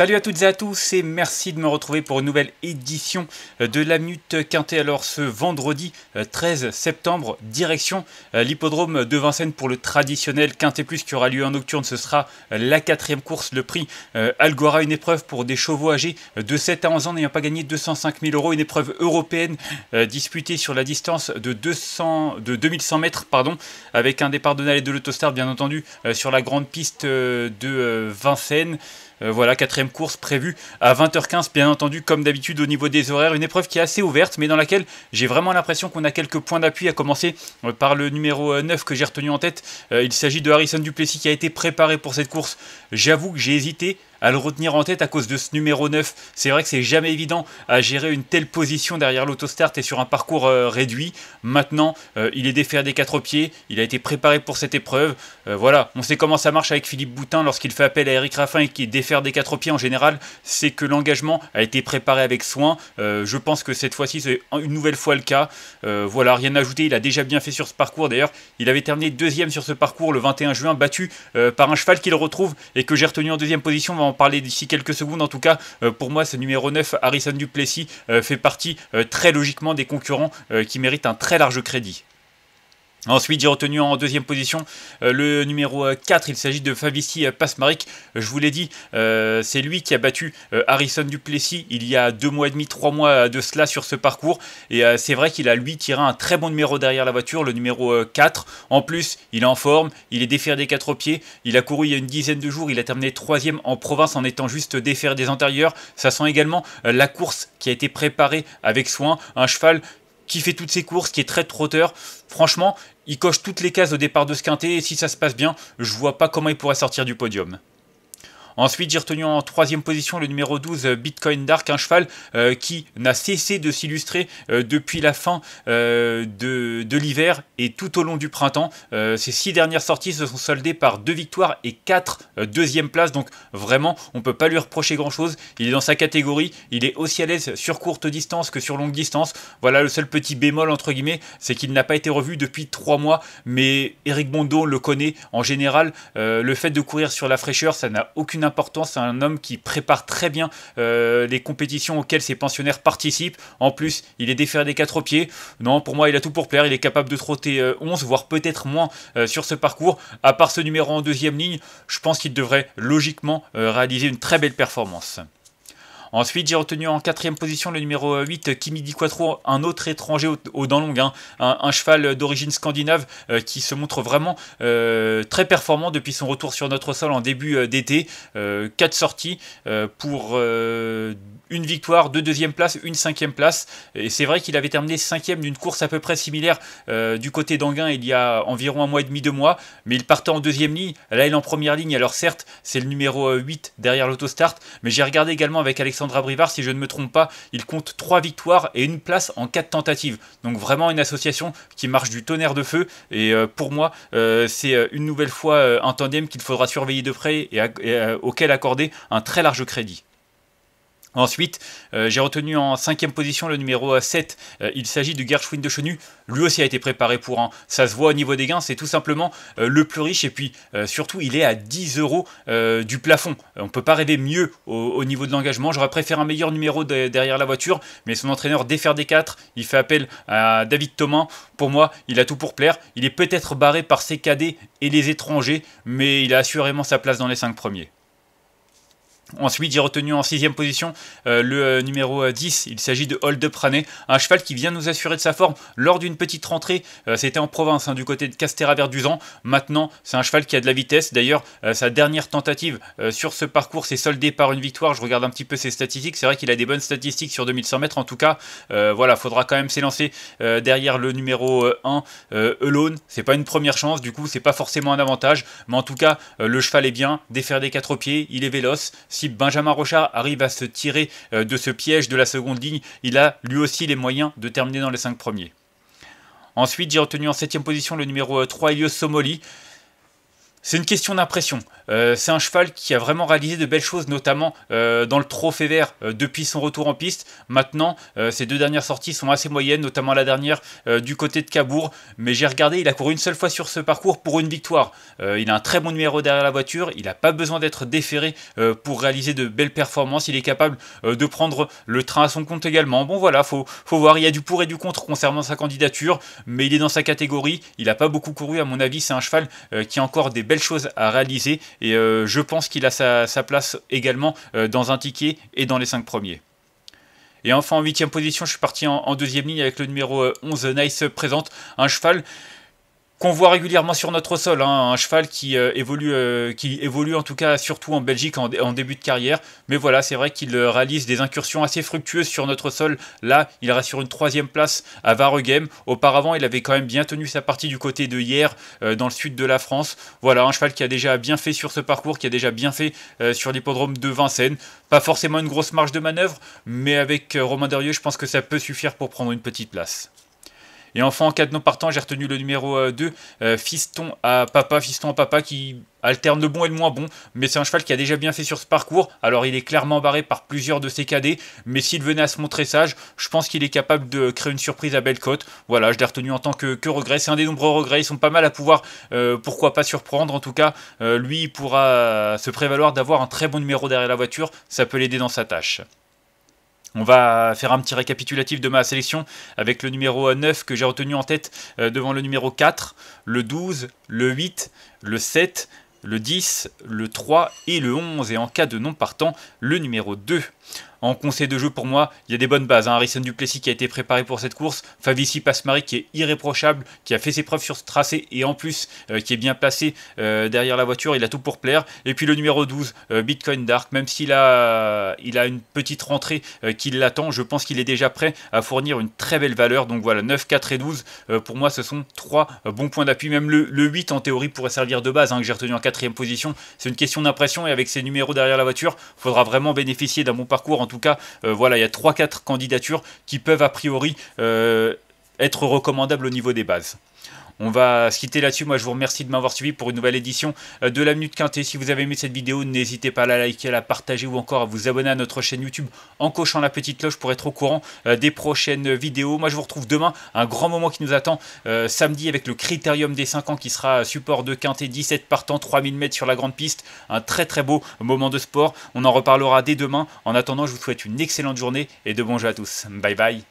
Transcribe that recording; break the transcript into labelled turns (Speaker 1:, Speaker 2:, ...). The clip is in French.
Speaker 1: Salut à toutes et à tous et merci de me retrouver pour une nouvelle édition euh, de la Mute Quintet. Alors ce vendredi 13 euh, septembre, direction euh, l'hippodrome de Vincennes pour le traditionnel Quintet Plus qui aura lieu en nocturne. Ce sera la quatrième course, le prix Algora, une épreuve pour des chevaux âgés de 7 à 11 ans n'ayant pas gagné 205 000 euros, une épreuve européenne disputée sur la distance de, 200, de 2100 mètres pardon, avec un départ de et de l'autostar bien entendu sur la grande piste de Vincennes. Euh, voilà, quatrième course prévue à 20h15, bien entendu, comme d'habitude au niveau des horaires. Une épreuve qui est assez ouverte, mais dans laquelle j'ai vraiment l'impression qu'on a quelques points d'appui, à commencer euh, par le numéro 9 euh, que j'ai retenu en tête. il s'agit de Harrison Duplessis qui a été préparé pour cette course. J'avoue que j'ai hésité à le retenir en tête à cause de ce numéro 9. C'est vrai que c'est jamais évident à gérer une telle position derrière l'autostart et sur un parcours euh, réduit. Maintenant, euh, il est défaire des quatre pieds, il a été préparé pour cette épreuve. Euh, voilà, on sait comment ça marche avec Philippe Boutin lorsqu'il fait appel à Eric Raffin et qui est défaire des quatre pieds en général. C'est que l'engagement a été préparé avec soin. je pense que cette fois-ci, c'est une nouvelle fois le cas. voilà, rien à ajouter, il a déjà bien fait sur ce parcours. D'ailleurs, il avait terminé deuxième sur ce parcours le 21 juin, battu par un cheval qu'il retrouve et que j'ai retenu en deuxième position en parler d'ici quelques secondes. En tout cas, euh, pour moi, ce numéro 9, Harrison Duplessis, euh, fait partie euh, très logiquement des concurrents qui méritent un très large crédit. Ensuite, j'ai retenu en deuxième position euh, le numéro 4, euh, il s'agit de Favici euh, Pasmaric. Je vous l'ai dit, c'est lui qui a battu Harrison Duplessis il y a deux mois et demi, trois mois de cela sur ce parcours. Et c'est vrai qu'il a lui tiré un très bon numéro derrière la voiture, le numéro 4. En plus, il est en forme, il est défaire des quatre pieds, il a couru il y a une dizaine de jours, il a terminé troisième en province en étant juste défaire des antérieurs. Ça sent également la course qui a été préparée avec soin, un cheval qui fait toutes ses courses, qui est très trotteur. Franchement, il coche toutes les cases au départ de ce quintet et si ça se passe bien, je vois pas comment il pourrait sortir du podium. Ensuite, j'ai retenu en troisième position le numéro 12, euh, Bitcoin Dark, un cheval euh, qui n'a cessé de s'illustrer euh, depuis la fin de, l'hiver et tout au long du printemps. ses six dernières sorties se sont soldées par deux victoires et quatre deuxièmes places. Donc vraiment, on ne peut pas lui reprocher grand-chose. Il est dans sa catégorie, il est aussi à l'aise sur courte distance que sur longue distance. Voilà le seul petit bémol, entre guillemets, c'est qu'il n'a pas été revu depuis trois mois. Mais Eric Bondo, le connaît en général. le fait de courir sur la fraîcheur, ça n'a aucune importance c'est un homme qui prépare très bien euh, les compétitions auxquelles ses pensionnaires participent. En plus, il est déféré des quatre pieds. Non, pour moi, il a tout pour plaire. Il est capable de trotter 11, euh, voire peut-être moins euh, sur ce parcours. À part ce numéro en deuxième ligne, je pense qu'il devrait logiquement réaliser une très belle performance. Ensuite, j'ai retenu en quatrième position le numéro 8, Kimi Di Quattro, un autre étranger au dents longues, hein. un, cheval d'origine scandinave euh, qui se montre vraiment euh, très performant depuis son retour sur notre sol en début euh, d'été. Quatre sorties pour une victoire, deux deuxième places, une cinquième place. Et c'est vrai qu'il avait terminé cinquième d'une course à peu près similaire du côté d'Anguin il y a environ un mois et demi, deux mois. Mais il partait en deuxième ligne. Là, il est en première ligne. Alors certes, c'est le numéro 8 derrière l'autostart. Mais j'ai regardé également avec Alexandre Sandra Brivard, si je ne me trompe pas, il compte 3 victoires et une place en 4 tentatives. Donc vraiment une association qui marche du tonnerre de feu. Et euh, pour moi, euh, c'est euh, une nouvelle fois un tandem qu'il faudra surveiller de près et, auquel accorder un très large crédit. Ensuite, euh, j'ai retenu en cinquième position le numéro 7. Euh, il s'agit du Gershwin de Chenu. Lui aussi a été préparé pour un. Ça se voit au niveau des gains, c'est tout simplement euh, le plus riche. Et puis surtout, il est à 10 euros du plafond. on ne peut pas rêver mieux au, niveau de l'engagement. J'aurais préféré un meilleur numéro derrière la voiture, mais son entraîneur défère des 4. Il fait appel à David Thomas. Pour moi, il a tout pour plaire. Il est peut-être barré par ses cadets et les étrangers, mais il a assurément sa place dans les 5 premiers. Ensuite, j'ai retenu en sixième position euh, le euh, numéro 10. Euh, il s'agit de Hold Up un cheval qui vient nous assurer de sa forme lors d'une petite rentrée. C'était en province, hein, du côté de Castéra-Verduzan. Maintenant, c'est un cheval qui a de la vitesse. D'ailleurs, sa dernière tentative sur ce parcours s'est soldée par une victoire. Je regarde un petit peu ses statistiques. C'est vrai qu'il a des bonnes statistiques sur 2100 mètres. En tout cas, voilà, faudra quand même s'élancer derrière le numéro 1, Ce C'est pas une première chance, du coup, c'est pas forcément un avantage. Mais en tout cas, le cheval est bien. Défaire des quatre pieds, il est véloce si Benjamin Rochard arrive à se tirer euh, de ce piège de la seconde ligne, il a lui aussi les moyens de terminer dans les 5 premiers. Ensuite, j'ai retenu en 7 position le numéro 3, euh, Elios Somoli. C'est une question d'impression. Euh, c'est un cheval qui a vraiment réalisé de belles choses, notamment euh, dans le trophée vert euh, depuis son retour en piste. Maintenant, ses deux dernières sorties sont assez moyennes, notamment la dernière du côté de Cabourg. Mais j'ai regardé, il a couru une seule fois sur ce parcours pour une victoire. il a un très bon numéro derrière la voiture. Il n'a pas besoin d'être déféré pour réaliser de belles performances. Il est capable de prendre le train à son compte également. Bon voilà, faut, faut voir. Il y a du pour et du contre concernant sa candidature, mais il est dans sa catégorie. Il n'a pas beaucoup couru, à mon avis. C'est un cheval qui a encore des Belle chose à réaliser et euh, je pense qu'il a sa, place également euh, dans un ticket et dans les cinq premiers. Et enfin en huitième position, je suis parti en, en, deuxième ligne avec le numéro 11 euh, Nice présente, un cheval qu'on voit régulièrement sur notre sol, hein, un cheval qui euh, évolue, euh, qui évolue en tout cas surtout en Belgique en, début de carrière. Mais voilà, c'est vrai qu'il euh, réalise des incursions assez fructueuses sur notre sol. Là, il reste sur une troisième place à Varegem. Auparavant, il avait quand même bien tenu sa partie du côté de hier dans le sud de la France. Voilà, un cheval qui a déjà bien fait sur ce parcours, qui a déjà bien fait sur l'hippodrome de Vincennes. Pas forcément une grosse marge de manœuvre, mais avec Romain Derieux, je pense que ça peut suffire pour prendre une petite place. Et enfin, en cas de non partant, j'ai retenu le numéro 2, euh, euh, Fiston à Papa, Fiston à Papa, qui alterne le bon et le moins bon, mais c'est un cheval qui a déjà bien fait sur ce parcours, alors il est clairement barré par plusieurs de ses cadets, mais s'il venait à se montrer sage, je pense qu'il est capable de créer une surprise à Bellecote, voilà, je l'ai retenu en tant que, regret, c'est un des nombreux regrets, ils sont pas mal à pouvoir, euh, pourquoi pas surprendre, en tout cas, lui, il pourra se prévaloir d'avoir un très bon numéro derrière la voiture, ça peut l'aider dans sa tâche. On va faire un petit récapitulatif de ma sélection avec le numéro 9 euh, que j'ai retenu en tête euh, devant le numéro 4, le 12, le 8, le 7, le 10, le 3 et le 11 et en cas de non partant, le numéro 2. En conseil de jeu, pour moi, il y a des bonnes bases. Hein. Harrison Duplessis qui a été préparé pour cette course, Favici Pasmarie qui est irréprochable, qui a fait ses preuves sur ce tracé et en plus euh, qui est bien placé euh, derrière la voiture, il a tout pour plaire. Et puis le numéro 12, euh, Bitcoin Dark, même s'il a, il a une petite rentrée qui l'attend, je pense qu'il est déjà prêt à fournir une très belle valeur. Donc voilà, 9, 4 et 12, pour moi ce sont trois bons points d'appui. Même le, le, 8 en théorie pourrait servir de base, hein, que j'ai retenu en quatrième position. C'est une question d'impression et avec ces numéros derrière la voiture, il faudra vraiment bénéficier d'un bon parcours en tout cas, euh, voilà, il y a 3-4 candidatures qui peuvent a priori euh, être recommandables au niveau des bases. On va se quitter là-dessus. Moi, je vous remercie de m'avoir suivi pour une nouvelle édition euh, de la Minute Quintée. Si vous avez aimé cette vidéo, n'hésitez pas à la liker, à la partager ou encore à vous abonner à notre chaîne YouTube en cochant la petite cloche pour être au courant euh, des prochaines vidéos. Moi, je vous retrouve demain. Un grand moment qui nous attend euh, samedi avec le Critérium des 5 ans qui sera support de Quintée 17 partant, 3000 mètres sur la grande piste. Un très très beau moment de sport. On en reparlera dès demain. En attendant, je vous souhaite une excellente journée et de bons jeux à tous. Bye bye.